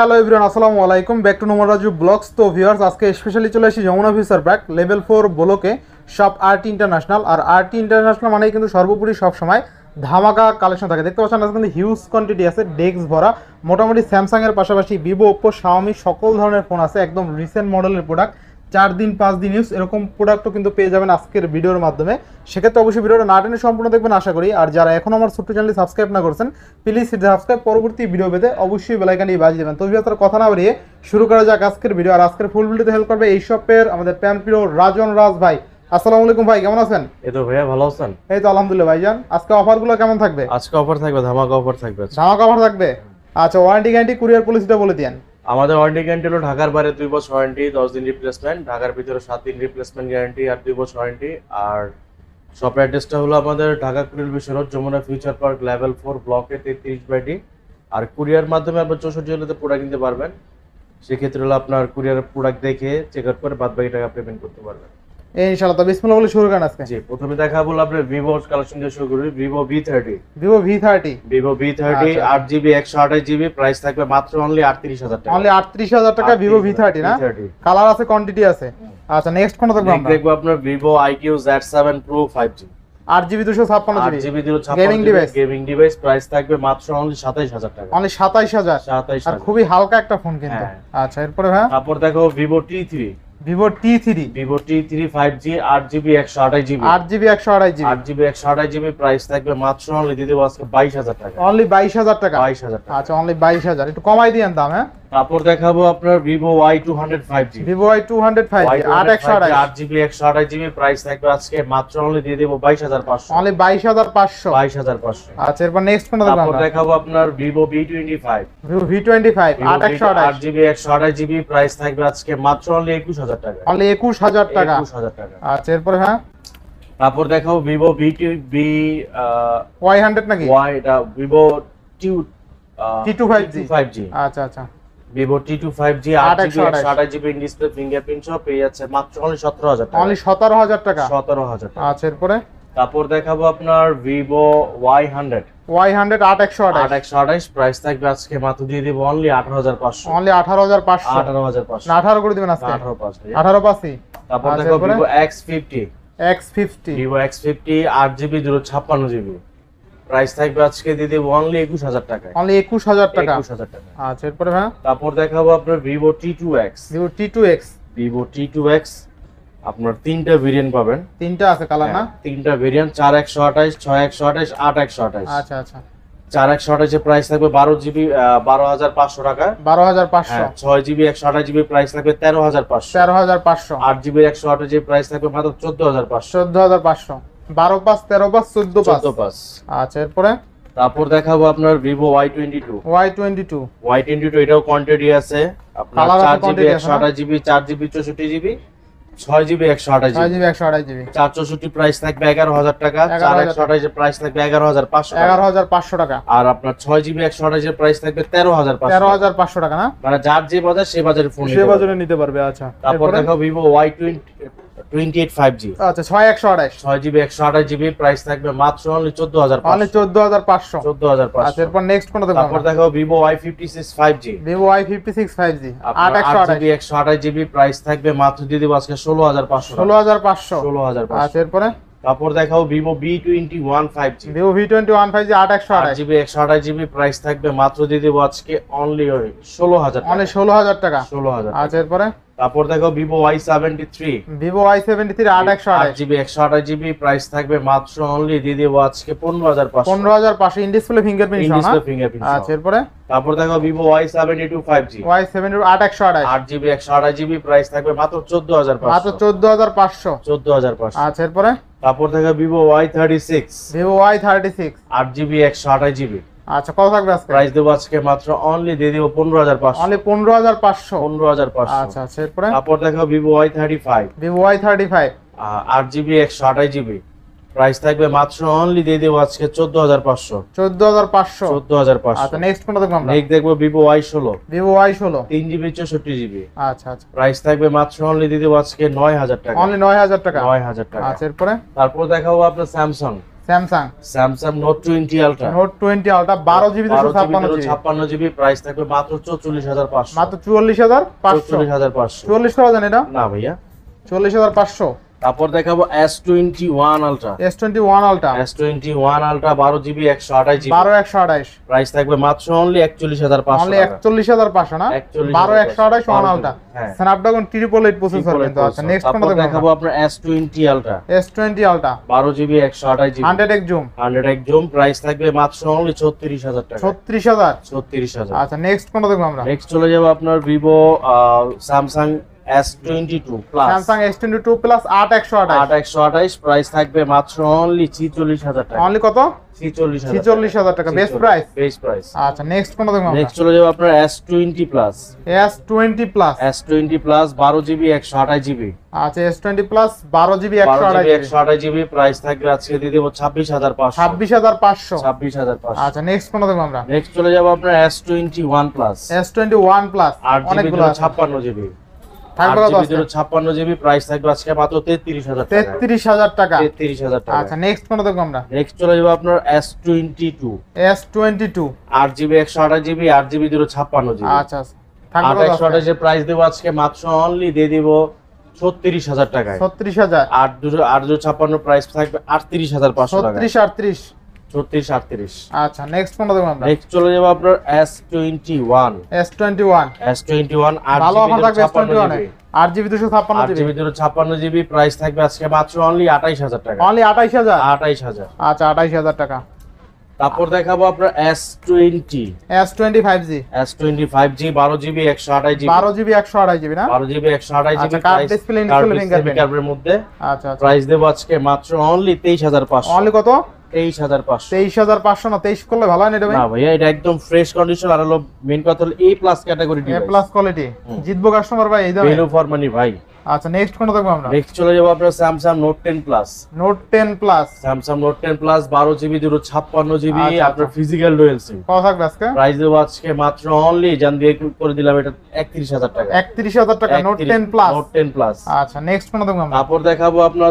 Hello everyone আসসালামু আলাইকুম back to নোমর রাজু ব্লগস তো ভিউয়ার্স আজকে স্পেশালি চলে আসি যমুনা ভিসার ব্যাক লেভেল ফোর ব্লকে সব আরটি ইন্টারন্যাশনাল আর আরটি ইন্টারন্যাশনাল মানেই কিন্তু সর্বোপরি সবসময় ধামাকা কালেকশন থাকে দেখতে পাচ্ছেন আজকে কিন্তু হিউজ কোয়ান্টিটি আছে ডেক্স ভরা মোটামুটি স্যামসাংয়ের পাশাপাশি ভিভো ওপো শাওমি সকল ধরনের ফোন আছে একদম রিসেন্ট মডেলের প্রোডাক্ট চার দিন পাঁচ দিন ইউজ এরকম প্রোডাক্টও কিন্তু পেয়ে যাবেন আজকের ভিডিওর মাধ্যমে সেক্ষেত্রে অবশ্যই ভিডিওটা না টেনে সম্পূর্ণ দেখবেন আশা করি আর যারা এখন আমার ছোট্ট চ্যানেলে সাবস্ক্রাইব না করছেন প্লিজ সাবস্ক্রাইব পরবর্তী ভিডিও পেতে অবশ্যই বেলাইকানি বাজিয়ে দেবেন তবে তার কথা না বেরিয়ে শুরু করা যাক আজকের ভিডিও আর আজকের ফুল ভিডিওতে হেল্প করবে এই শপের আমাদের প্যান প্রিয় রাজন রাজ ভাই আসসালামু আলাইকুম ভাই কেমন আছেন ভাইয়া ভালো আছেন এই তো আলহামদুলিল্লাহ কেমন থাকবে আজকে অফার থাকবে অফার থাকবে থাকবে আচ্ছা ওয়ারেন্টি গ্যারান্টি কুরিয়ার পলিসিটা বলে দিয়ে আমাদের ওয়ারেন্টি গ্যারান্টি হলো ঢাকার বাইরে দুই বছর ওয়ারেন্টি দশ দিন রিপ্লেসমেন্ট ঢাকার ভিতরে সাত দিন রিপ্লেসমেন্ট গ্যারান্টি আর দুই বছর ওয়ারেন্টি আর সব অ্যাড্রেসটা হলো আমাদের ঢাকা কুড়িল বিশ্ব road Jamuna future park level four ব্লকে তেত্রিশ বাইডি আর কুরিয়ার মাধ্যমে আপনার চৌষট্টি তো প্রোডাক্ট কিনতে পারবেন সেক্ষেত্রে হলো আপনার কুরিয়ার প্রোডাক্ট দেখে চেক আউট করে বাদ বাকি টাকা পেমেন্ট করতে পারবেন ইনশাআল্লাহ তো বিসমিল্লাহ বলে শুরু করেন আজকে জি প্রথমে দেখাবো ভিভো কালেকশন দিয়ে শুরু করি Vivo V30 Vivo V30 Vivo V30 8GB 128GB price থাকবে মাত্র অনলি 38000 টাকা অনলি 38000 টাকা ভিভো V30 না কালার আছে কোয়ান্টিটি আছে আচ্ছা নেক্সট কোন আমরা আপনার Vivo IQ Z7 Pro 5G 8GB 256GB 8GB 256 gaming device gaming device price থাকবে মাত্র অনলি 27000 টাকা অনলি 27000 27000 আর খুবই হালকা একটা ফোন কিন্তু হ্যাঁ। আচ্ছা এরপরে হ্যাঁ তারপর দেখো Vivo T3 Vivo T three Vivo T three five G আট জিবি একশো জিবি আট জিবি একশো একশো জিবি প্রাইস থাকবে মাত্র অনলি দিদি আজকে বাইশ হাজার টাকা অনলি বাইশ হাজার টাকা 22000 হাজার আচ্ছা অনলি বাইশ হাজার একটু কমাই দিয়ে দাম হ্যাঁ তারপর দেখাবো আপনার Vivo Y two hundred five G Vivo Y five আট জিবি একশো জিবি প্রাইস থাকবে আজকে মাত্র অনলি দিয়ে দেব বাইশ হাজার পাঁচশো অনলি বাইশ হাজার পাঁচশো বাইশ হাজার আচ্ছা এরপর নেক্সট দেখাবো তারপর দেখাবো আপনার Vivo V twenty five Vivo V একশো জিবি একশো জিবি প্রাইস থাকবে আজকে মাত্র অনলি একুশ হাজার টাকা অনলি একুশ হাজার টাকা 21000 হাজার টাকা আচ্ছা এরপর হ্যাঁ তারপর দেখাবো Vivo V two V Y hundred নাকি Y Vivo vivo T two five G five G আচ্ছা আচ্ছা Vivo T two five G আঠাশ জিবি ডিসপ্লে ফিঙ্গারপ্রিন্ট সব পেয়ে যাচ্ছে মাত্র অনলি সতেরো হাজার অনলি সতেরো হাজার টাকা সতেরো হাজার আচ্ছা এরপরে তারপর দেখাবো আপনার Vivo Y hundred Y hundred আট একশো আট একশো আঠাশ প্রাইস থাকবে আজকে মাত্র দিয়ে দিব অনলি আঠারো হাজার পাঁচশো অনলি আঠারো হাজার পাঁচশো আঠারো হাজার পাঁচশো আঠারো করে দেবেন আজকে আঠারো পাঁচশো আঠারো পাঁচই তারপর দেখো Vivo X fifty X fifty Vivo X fifty আট জিবি দুটো ছাপ্পান্ন জিবি প্রাইস থাকবে আজকে দিদি অনলি একুশ হাজার টাকা অনলি হাজার টাকা হাজার টাকা আচ্ছা এরপরে ভাই তারপর দেখাবো আপনার two X Vivo T two X আপনার তিনটা ভেরিয়েন্ট পাবেন তিনটা আছে কালার না হ্যাঁ, তিনটা ভেরিয়েন্ট আট একশো আঠাশ আচ্ছা আচ্ছা চার একশো আঠাশের প্রাইস থাকবে বারো জিবি বারো হাজার পাঁচশো টাকা বারো হাজার পাঁচশো হ্যাঁ, ছয় জিবি একশো আঠাশ জিবি প্রাইস থাকবে তেরো হাজার পাঁচশো তেরো হাজার পাঁচশো আট জিবি একশো আঠাশ জিবি প্রাইস থাকবে মাত্র চোদ্দ হাজার পাঁচশো চোদ্দ হাজার পাঁচশো 12 পাস 13 পাস 14 পাস 14 পাস আচ্ছা এরপরে তারপর দেখাবো আপনার ভিভো Y22 Y22 Y22 এটাও কোয়ান্টিটি আছে আপনার 4GB 128GB 4GB 64GB 6GB 128GB 6GB 128GB 464 price থাকবে 11000 টাকা 4128 এর প্রাইস থাকবে 11500 টাকা 11500 টাকা আর আপনার 6GB 128 এর প্রাইস থাকবে 13500 13500 টাকা না মানে যার যে বাজার সে বাজারে ফোন সে বাজারে নিতে পারবে আচ্ছা তারপর দেখো Vivo Y20 28 5G আচ্ছা 6128 6GB 128GB প্রাইস থাকবে মাত্র অনলি 14500 অনলি 14500 14500 আচ্ছা এরপর নেক্সট কোনটা দেখব তারপর দেখো Vivo Y56 5G Vivo Y56 5G 8128GB 128GB price থাকবে মাত্র দিদি আজকে 16500 16500 16500 তারপর দেখাও Vivo V twenty one five G Vivo V twenty one five G আট একশো আট জিবি একশো আঠাশ জিবি প্রাইস থাকবে মাত্র দিদি আজকে অনলি ষোলো হাজার মানে ষোলো হাজার টাকা ষোলো হাজার আচ্ছা এরপরে তারপর দেখো Vivo Y seventy three Vivo Y seventy three আট একশো আট জিবি একশো আট জিবি প্রাইস থাকবে মাত্র অনলি দিদি ওয়াচকে পনেরো হাজার পাঁচশো পনেরো হাজার পাঁচশো ইন্ডিস ডিসপ্লে ফিঙ্গারপ্রিন্ট ইন ফিঙ্গারপ্রিন্ট আচ্ছা এরপরে তারপর দেখো Vivo Y seventy two five G Y seventy two আট একশো আট আট জিবি একশো আট জিবি প্রাইস থাকবে মাত্র চোদ্দ হাজার মাত্র চোদ্দ হাজার পাঁচশো চোদ্দ হাজার পাঁচশো আচ্ছা এরপরে তারপর দেখো Vivo Y thirty six Vivo Y thirty six আট জিবি একশো আট জিবি আচ্ছা কত থাকবে আজকে প্রাইস দেবো আজকে মাত্র অনলি দিয়ে দিব পনেরো হাজার পাঁচশো অনলি পনেরো হাজার পাঁচশো পনেরো হাজার পাঁচশো আচ্ছা আচ্ছা এরপরে তারপর দেখো Vivo Y thirty five Vivo Y thirty five আট জিবি একশো আঠাশ জিবি প্রাইস থাকবে মাত্র অনলি দিয়ে দেবো আজকে চোদ্দ হাজার পাঁচশো চোদ্দ হাজার পাঁচশো চোদ্দ হাজার পাঁচশো আচ্ছা নেক্সট কোনটা দেখবো আমরা নেক্সট দেখবো ভিভো ওয়াই ষোলো ভিভো ওয়াই ষোলো তিন জিবি চৌষট্টি জিবি আচ্ছা আচ্ছা প্রাইস থাকবে মাত্র অনলি দিয়ে দেবো আজকে নয় হাজার টাকা অনলি নয় হাজার টাকা নয় হাজার টাকা আচ্ছা এরপরে তারপর দেখাবো আপনার Samsung Samsung Samsung note 20 ultra note 20 ultra 12 GB 256 GB price থাকবে মাত্র হাজার 44500 মাত্র হাজার 44500 44500 44 করা জানেন এটা না ভাইয়া চল্লিশ হাজার পাঁচশো তারপর দেখাবো S21 ultra S21 ultra S21 ultra 12 GB 128 GB 12 128 price থাকবে মাত্র অনলি 41500 অনলি 41500 না 12 128 1 আলট্রা স্ন্যাপড্রাগন 888 প্রসেসর কিন্তু আছে নেক্সট আমরা দেখাবো আপনার S20 ultra S20 ultra 12 GB 128 GB 100x zoom 100x zoom price থাকবে মাত্র অনলি 36000 টাকা 36000 36000 আচ্ছা নেক্সট কোনটা দেখব আমরা নেক্সট চলে যাব আপনার Vivo Samsung S22 plus Samsung S22 plus 8128 8128 price থাকবে মাত্র অনলি 46000 টাকা অনলি কত 46000 46000 টাকা বেস্ট প্রাইস বেস্ট প্রাইস আচ্ছা নেক্সট কোনটা দেখব নেক্সট চলে যাব আপনার S20 plus S20 plus S20 plus 12GB 128GB আচ্ছা S20 plus 12GB 128GB price থাকবে আজকে দিয়ে দেব 26500 26500 26500 আচ্ছা নেক্সট কোনটা দেখব আমরা নেক্সট চলে যাব আপনার S21 প্লাস S21 প্লাস অনেকগুলো 56GB ছাপ্পান্ন জিবি প্রাইস থাকবে আজকে মাত্র তেত্রিশ হাজার তেত্রিশ টাকা তেত্রিশ টাকা আচ্ছা নেক্সট কোন দেখবো আমরা নেক্সট চলে যাবো আপনার S twenty two S twenty two আট জিবি আট জিবি দুটো ছাপ্পান্ন জিবি আচ্ছা, আচ্ছা। আট একশো আঠাশের প্রাইস দেবো আজকে মাত্র অনলি দিয়ে দিব ছত্রিশ হাজার টাকায় ছত্রিশ হাজার আট দুশো আট দুশো ছাপ্পান্ন প্রাইস থাকবে আটত্রিশ হাজার পাঁচশো ছত্রিশ আটত্রিশ 36 38 আচ্ছা নেক্সট নেক্সট চলে যাব আপনার এস টোয়েন্টি S21 আর ভালো offer S twenty A 8GB 256GB 8GB 256GB price থাকবে আজকে মাত্র অনলি 28000 টাকা অনলি 28000 28000 আচ্ছা 28000 টাকা তারপর দেখাবো আপনার S20 S25G S25G 12GB 128GB 12GB 128GB না 12GB 128GB আচ্ছা কার্ড ডিসপ্লে ইনস্টল ফিঙ্গারপ্রিন্ট এর মধ্যে আচ্ছা প্রাইস আচ্ছা। দেবো আজকে মাত্র অনলি তেইশ হাজার 23500 অনলি কত তেইশ তেইশ তেইশ ভাইয়া এটা একদম কথা এ জিতবো কাস্টমার ভাই মানি ভাই আচ্ছা নেক্সট কোনটা দেখবো আমরা নেক্সট চলে যাবো আপনার Samsung note ten plus note ten plus Samsung note ten plus বারো জিবি দুটো ছাপ্পান্ন জিবি আচ্ছা, আচ্ছা। আপনার ফিজিক্যাল ডুয়েল সিম কত থাকবে আজকে প্রাইস দেবো আজকে মাত্র অনলি জান দিয়ে করে দিলাম এটা একত্রিশ হাজার টাকা একত্রিশ হাজার টাকা note ten plus note ten plus আচ্ছা নেক্সট কোনটা দেখবো আমরা তারপর দেখাবো আপনার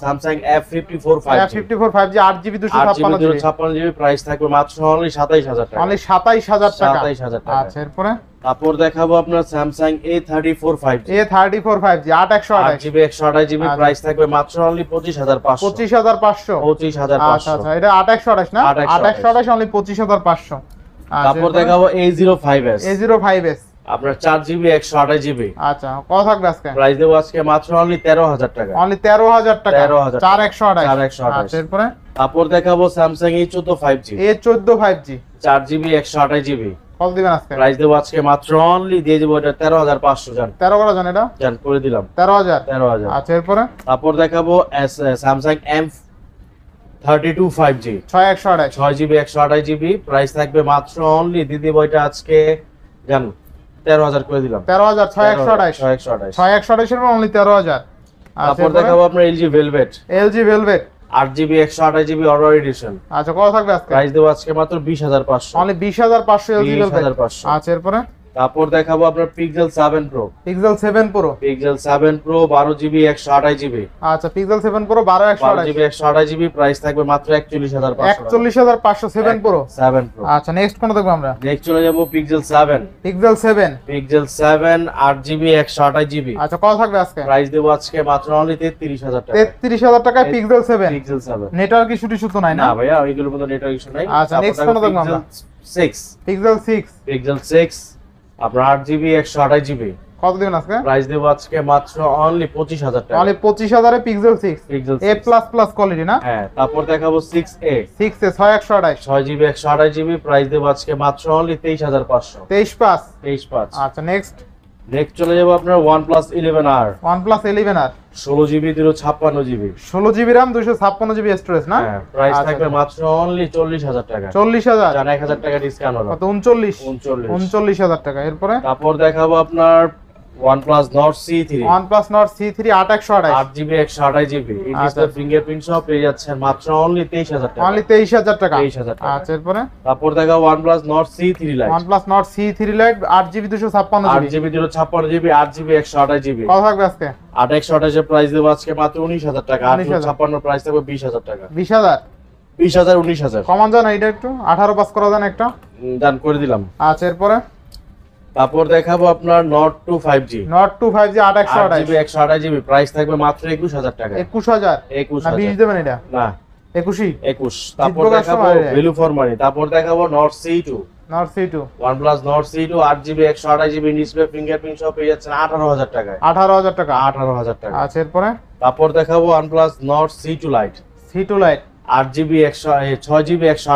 Samsung F fifty four five F fifty four five G আট জিবি দুশো ছাপ্পান্ন জিবি ছাপ্পান্ন জিবি প্রাইস থাকবে মাত্র অনলি সাতাইশ হাজার টাকা অনলি সাতাইশ হাজার টাকা সাতাইশ হাজার টাকা আচ্ছা এরপরে তারপর দেখাবো আপনার Samsung A thirty four five A thirty four five G আট একশো আট জিবি একশো আঠাশ জিবি প্রাইস আচ্ছা। থাকবে মাত্র অনলি পঁচিশ হাজার পাঁচশো পঁচিশ হাজার পাঁচশো পঁচিশ হাজার আচ্ছা আচ্ছা এটা আট একশো আঠাশ না আট একশো আঠাশ অনলি পঁচিশ হাজার পাঁচশো আচ্ছা, তারপর দেখাবো A zero five S A zero five S আপনার চার জিবি একশো আঠাশ জিবি আচ্ছা কত থাকবে আজকে প্রাইস দেবো আজকে মাত্র অনলি তেরো হাজার টাকা অনলি তেরো হাজার টাকা তেরো হাজার চার একশো আঠাশ চার একশো আঠাশ আচ্ছা, এরপরে তারপর দেখাবো স্যামসাং এ চোদ্দ ফাইভ জি এ চোদ্দ ফাইভ জি চার জিবি একশো আঠাশ জিবি কত দিবেন আজকে প্রাইস দেবো আজকে মাত্র অনলি দিয়ে দেবো এটা তেরো হাজার পাঁচশো জান তেরো কত জান এটা জান করে দিলাম তেরো হাজার আচ্ছা এরপরে তারপর দেখাবো Samsung M thirty two five G ছয় একশো আঠাশ ছয় জিবি একশো আঠাশ জিবি প্রাইস থাকবে মাত্র অনলি দিয়ে দেবো এটা আজকে জান তেরো হাজার করে দিলাম তেরো হাজার ছয় একশো আঠাশ ছয় একশো আঠাশ ছয় একশো আঠাশের অনলি তেরো হাজার আচ্ছা, তারপর দেখাবো আপনার এলজি ভেলভেট এলজি ভেলভেট আট জিবি একশো আচ্ছা কত থাকবে আজকে প্রাইস আজকে মাত্র বিশ হাজার পাঁচশো মানে বিশ হাজার পাঁচশো হাজার পাঁচশো আচ্ছা এরপরে তারপর দেখাবো আপনার pixel 7 pro pixel 7 pro pixel 7 pro 12 GB 128 GB আচ্ছা pixel 7 pro 12 128 GB 128 GB price থাকবে মাত্র 41500 41500 7 প্রো 7 প্রো আচ্ছা নেক্সট কোন দেখবো আমরা নেক্সট চলে যাব pixel 7 pixel 7 pixel 7 8 GB 128 GB আচ্ছা কত থাকবে আজকে প্রাইস দেব আজকে মাত্র অনলি 33000 টাকা 33000 টাকায় pixel 7 pixel 7 network issue tissue তো নাই না ভাইয়া ওইগুলোর মধ্যে নেটওয়ার্ক ইস্যু নাই আচ্ছা নেক্সট কোন দেখবো আমরা 6 পিক্সেল 6 পিক্সেল 6 আপনার আট জিবি একশো আঠাশ জিবি কত দিবেন আজকে প্রাইস দেব আজকে মাত্র অনলি 25000 টাকা অনলি 25000 এ pixel 6 A plus plus quality না হ্যাঁ তারপর দেখাবো 6a 6a 6128 6GB 128GB price দেব আজকে মাত্র অনলি 23500 23500 23500 আচ্ছা নেক্সট নেক্সট চলে যাব আপনার OnePlus 11R OnePlus R 16 GB eleven R ষোলো জিবি GB ছাপ্পান্ন জিবি ষোলো জিবি ছাপ্পান্ন জিবি স্টোরেজ না প্রাইস হ্যাঁ, আচ্ছা, থাকবে আচ্ছা। মাত্র অনলি চল্লিশ হাজার টাকা চল্লিশ হাজার এক হাজার টাকা ডিসকাউন্ট হবে উনচল্লিশ উনচল্লিশ 39 হাজার টাকা এরপরে তারপর দেখাবো আপনার OnePlus Nord C3 OnePlus Nord C3 8128 8GB 128GB এই ফিঙ্গারপ্রিন্ট সহ পেয়ে যাচ্ছেন মাত্র অনলি 23000 টাকা অনলি 23000 টাকা 23000 টাকা আচ্ছা এরপরে তারপর দেখা OnePlus Nord C3 Lite OnePlus Nord C3 Lite 8GB 256GB 8GB 256GB 8GB 128GB কত থাকবে আজকে 8128 এর প্রাইস দেব আজকে মাত্র 19000 টাকা 256 প্রাইস থাকবে 20000 টাকা 20000 বিশ হাজার উনিশ হাজার কমান যান এটা একটু আঠারো পাস করা যান একটা ডান করে দিলাম আচ্ছা এরপরে তারপর দেখাবো আপনার note two five G note two five G আট একশো আঠাশ জিবি একশো আঠাশ জিবি প্রাইস থাকবে মাত্র একুশ হাজার টাকা একুশ হাজার একুশ বিশ দেবেন এটা না একুশই একুশ তারপর দেখাবো ভ্যালু ফর মানি তারপর দেখাবো Nord CE two Nord CE two OnePlus GB C2 8GB 128GB display fingerprint সহ পেয়ে যাচ্ছেন 18000 টাকায় 18000 টাকা 18000 টাকা আচ্ছা,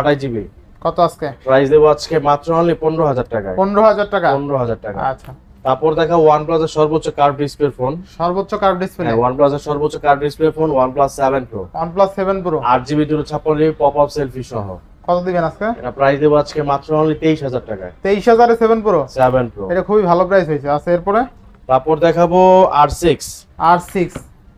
তারপর কত আজকে প্রাইস দেবো আজকে মাত্র অনলি পনেরো হাজার টাকা পনেরো হাজার টাকা পনেরো হাজার টাকা আচ্ছা তারপর দেখা ওয়ান এর সর্বোচ্চ কার্ভ ডিসপ্লে ফোন সর্বোচ্চ কার্ভ ডিসপ্লে হ্যাঁ ওয়ান এর সর্বোচ্চ curve display phone one plus seven pro one plus seven pro আট জিবি দুটো ছাপ্পান্ন জিবি পপ আপ সেলফি সহ কত দিবেন আজকে এটা প্রাইস দেবো আজকে মাত্র অনলি তেইশ হাজার টাকায় তেইশ হাজারে সেভেন প্রো সেভেন প্রো এটা খুবই ভালো প্রাইস হয়েছে আচ্ছা এরপরে তারপর দেখাবো আর সিক্স আর সিক্স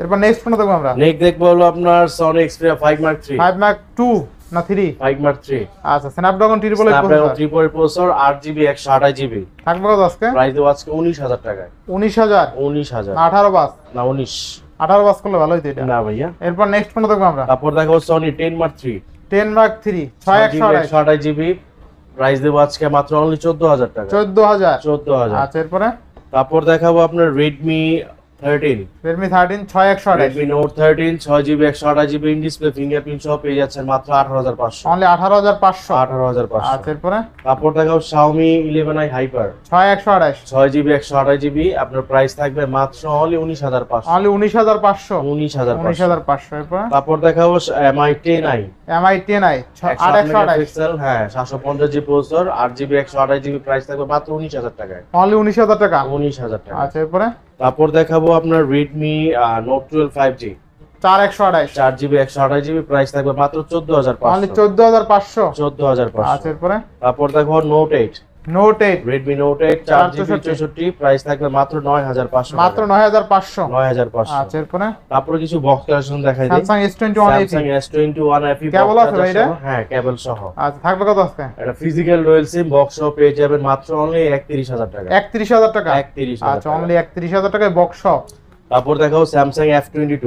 এরপর নেক্সট ফোন দেখবো আমরা নেক্সট দেখবো হলো আপনার সনি এক্সপেরিয়া 5 মার্ক 3 5 মার্ক 2 না 3 5 মার্ক 3 আচ্ছা স্ন্যাপড্রাগন 3 বলে স্ন্যাপড্রাগন 3 বলে প্রসেসর 8 জিবি 128 জিবি থাকবে কত আজকে প্রাইস দেব আজকে 19000 টাকায় 19000 19000 18 বাস না 19 18 বাস করলে ভালো হইতো এটা না ভাইয়া এরপর নেক্সট ফোন দেখবো আমরা তারপর দেখো Sony 10 mark 3 10 mark 3 6 128 GB price দেব আজকে মাত্র অনলি 14000 টাকা 14000 14000 আচ্ছা এরপর তারপর দেখাবো আপনার Redmi ছয় একশো আঠাশ থার্টিন ছয় জিবি একশো আঠাশ জিবি ইন ডিসপ্লে ফিঙ্গারপ্রিন্ট সহ পেয়ে যাচ্ছেন মাত্র আঠারো হাজার পাঁচশো অনলি আঠারো হাজার পাঁচশো আঠারো হাজার পাঁচশো আচ্ছা এরপরে তারপর দেখাও শাওমি ইলেভেন আই হাইপার ছয় একশো আঠাশ ছয় জিবি একশো আঠাশ জিবি আপনার প্রাইস থাকবে মাত্র অনলি উনিশ হাজার পাঁচশো অনলি উনিশ হাজার পাঁচশো উনিশ হাজার উনিশ হাজার পাঁচশো এরপর তারপর দেখাবো M I ten i Mi i আট একশো হ্যাঁ সাতশো পঞ্চাশ জিবি প্রসেসর আট উনিশ হাজার টাকায় অনলি উনিশ হাজার টাকা উনিশ হাজার টাকা আচ্ছা এরপরে তারপর দেখাবো আপনার Redmi note twelve five G চার একশো আঠাশ চার জিবি একশো আঠাশ জিবি প্রাইস থাকবে মাত্র চোদ্দ হাজার পাঁচশো চোদ্দ হাজার পাঁচশো চোদ্দ হাজার পাঁচশো আচ্ছা এরপরে তারপর দেখো note eight note 8 Redmi Note 8 464 price থাকবে মাত্র 9500 মাত্র 9500 9500 আচ্ছা এরপরে তারপরে কিছু বক্স কালেকশন দেখাই দিই Samsung S21 Samsung S21 FE কেবল আছে এটা হ্যাঁ কেবল সহ আচ্ছা থাকবে কত আজকে এটা ফিজিক্যাল রয়্যাল সিম বক্স সহ পেয়ে যাবেন মাত্র অনলি 31000 টাকা 31000 টাকা 31000 আচ্ছা অনলি 31000 টাকায় বক্স সহ তারপর দেখাও Samsung F22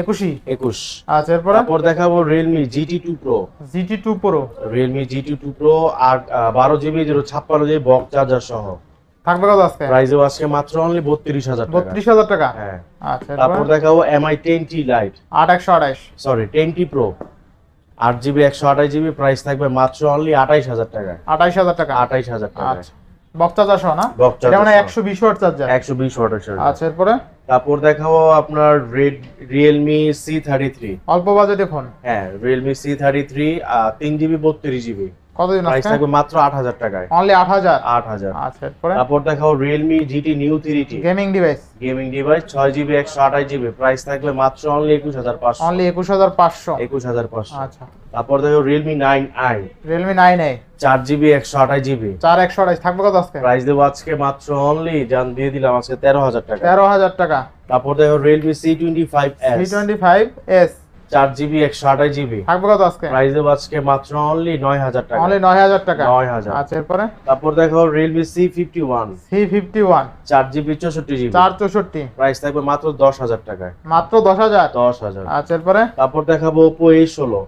একুশই একুশ আচ্ছা এরপর তারপর দেখাবো Realme GT two pro GT two pro Realme GT two pro আর বারো জিবি জিরো ছাপ্পান্ন জিবি বক চার্জার সহ থাকবে কত আজকে প্রাইসও আজকে মাত্র অনলি বত্রিশ হাজার বত্রিশ হাজার টাকা হ্যাঁ আচ্ছা তারপর দেখাবো এমআই টেন টি লাইট আট একশো আঠাশ সরি টেন টি প্রো আট জিবি একশো আঠাশ জিবি প্রাইস থাকবে মাত্র অনলি আঠাইশ হাজার টাকা আঠাইশ হাজার টাকা আঠাইশ হাজার টাকা আচ্ছা বক্তাজা সহ না এটা মানে 120 ওয়াট চার্জার 120 ওয়াট চার্জার আচ্ছা এরপরে তারপর দেখাবো আপনার রেড Realme C33 অল্প বাজেটে ফোন হ্যাঁ Realme C33 3GB 32GB কতদিন প্রাইস থাকবে মাত্র 8000 টাকায় অনলি 8000 8000 আচ্ছা এরপরে তারপর দেখাও Realme GT Neo 3T gaming device gaming device 6GB 128GB price থাকবে মাত্র অনলি 21500 অনলি 21500 21500 আচ্ছা তারপর দেখো Realme 9i Realme 9i 4GB 128GB 4 128 থাকবে কত আজকে প্রাইস দেবো আজকে মাত্র অনলি জান দিয়ে দিলাম আজকে 13000 টাকা 13000 টাকা তারপর দেখো Realme C25s C25s চার জিবি একশো আঠাশ জিবি থাকবে কত আজকে প্রাইস দেবো আজকে মাত্র অনলি নয় হাজার টাকা অনলি নয় হাজার টাকা নয় আচ্ছা এরপরে তারপর দেখো রিয়েলমি সি ফিফটি ওয়ান চার জিবি চৌষট্টি জিবি চার চৌষট্টি প্রাইস থাকবে মাত্র দশ হাজার টাকায় মাত্র দশ হাজার দশ হাজার আচ্ছা এরপরে তারপর দেখাবো ওপো এই ষোলো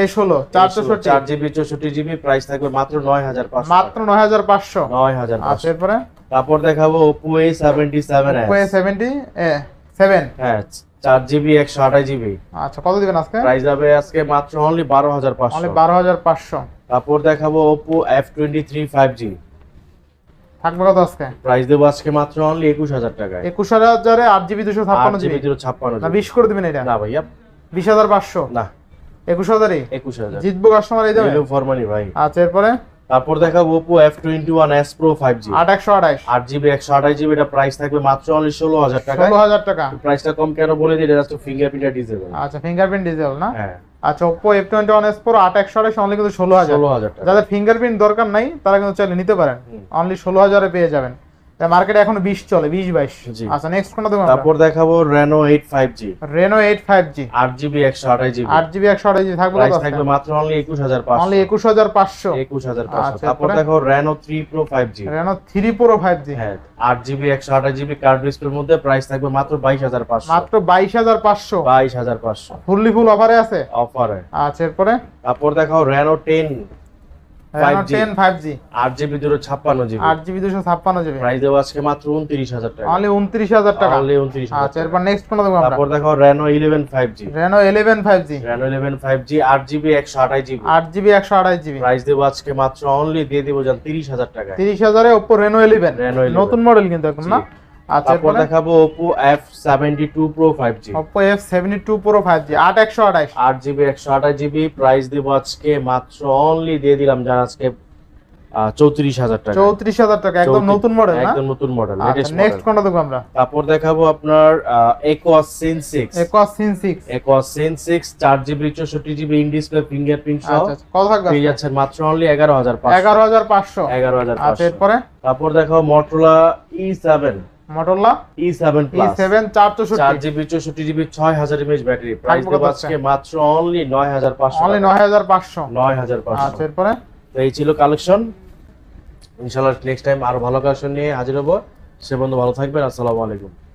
এ ষোলো চারশো চার জিবি চৌষট্টি জিবি প্রাইস থাকবে মাত্র নয় হাজার পাঁচশো মাত্র নয় হাজার পাঁচশো নয় হাজার আচ্ছা এরপরে তারপর দেখাবো Oppo A seventy seven Oppo A seventy A seven হ্যাঁ চার জিবি একশো আঠাশ জিবি আচ্ছা কত দিবেন আজকে প্রাইস যাবে আজকে মাত্র অনলি বারো হাজার পাঁচশো বারো হাজার পাঁচশো তারপর দেখাবো Oppo F twenty three five G থাকবে কত আজকে প্রাইস দেবো আজকে মাত্র অনলি একুশ হাজার টাকা একুশ হাজার আট জিবি দুশো ছাপ্পান্ন জিবি দুশো ছাপ্পান্ন না বিশ করে দেবেন এটা না ভাইয়া বিশ হাজার পাঁচশো না একুশ হাজারে একুশ হাজার জিতবো কাস্টমার এই যাবে ফরমানি ভাই আচ্ছা এরপরে তারপর দেখাবো Oppo F21 S Pro 5G 8128 8GB 128GB এটা প্রাইস থাকবে মাত্র 16000 টাকা 16000 টাকা প্রাইসটা কম কেন বলে দিই এটা জাস্ট ফিঙ্গারপ্রিন্ট ডিজেল আচ্ছা ফিঙ্গারপ্রিন্ট ডিজেল না হ্যাঁ আচ্ছা S F21 S Pro 8128 only কিন্তু 16000 16000 টাকা যাদের ফিঙ্গারপ্রিন্ট দরকার নাই তারা কিন্তু চাইলে নিতে পারেন অনলি 16000 এ পেয়ে যাবেন মার্কেটে এখন 20 চলে 20 22 আচ্ছা নেক্সট কোনটা দেখাবো তারপর দেখাবো Reno 8 5G Reno 8 5G 8GB 128GB 8GB 128GB থাকবে কত থাকবে মাত্র অনলি 21500 অনলি 21500 21500 তারপর দেখো Reno 3 Pro 5G Reno 3 Pro 5G হ্যাঁ 8GB 128GB কার্ড ডিসপ্লের মধ্যে প্রাইস থাকবে মাত্র 22500 মাত্র 22500 22500 ফুললি ফুল অফারে আছে অফারে আচ্ছা এরপরে তারপর দেখাও Reno 10 জিবি প্রাইস আজকে মাত্র 29000 টাকা 29000 টাকা 29000 আচ্ছা এরপর নেক্সট কোন দেখব আমরা তারপর দেখো Reno 11 5G Reno 11 5G Reno 11 5G 8GB 128GB 8GB 128GB price দেব মাত্র অনলি দিয়ে দেব জান 30000 টাকা 30000 এ Oppo Reno 11 নতুন মডেল কিন্তু একদম না আচ্ছা, তারপর দেখাবো Oppo F72 Pro 5G Oppo F72 Pro 5G 8128 8GB 128GB price দেব আজকে মাত্র অনলি দিয়ে দিলাম যারা আজকে 34000 টাকা 34000 টাকা একদম নতুন মডেল না একদম নতুন মডেল নেক্সট আচ্ছা, কোনটা আমরা তারপর দেখাবো আপনার Ecos Sin 6 Ecos Sin 6 Ecos Sin 6 4GB 64GB in display fingerprint সহ আচ্ছা, আচ্ছা কত থাকবে পেয়ে যাচ্ছেন মাত্র অনলি 11500 11500 11500 আচ্ছা এরপরে তারপর দেখাবো Motorola E7 Motorola E7 plus E7 464 4GB 64GB 6000 mAh battery price দেব আজকে মাত্র অনলি 9500 অনলি 9500 9500 আচ্ছা এরপরে তো এই ছিল কালেকশন ইনশাআল্লাহ নেক্সট টাইম আরো ভালো কালেকশন নিয়ে হাজির হব সে বন্ধু ভালো থাকবেন আসসালামু আলাইকুম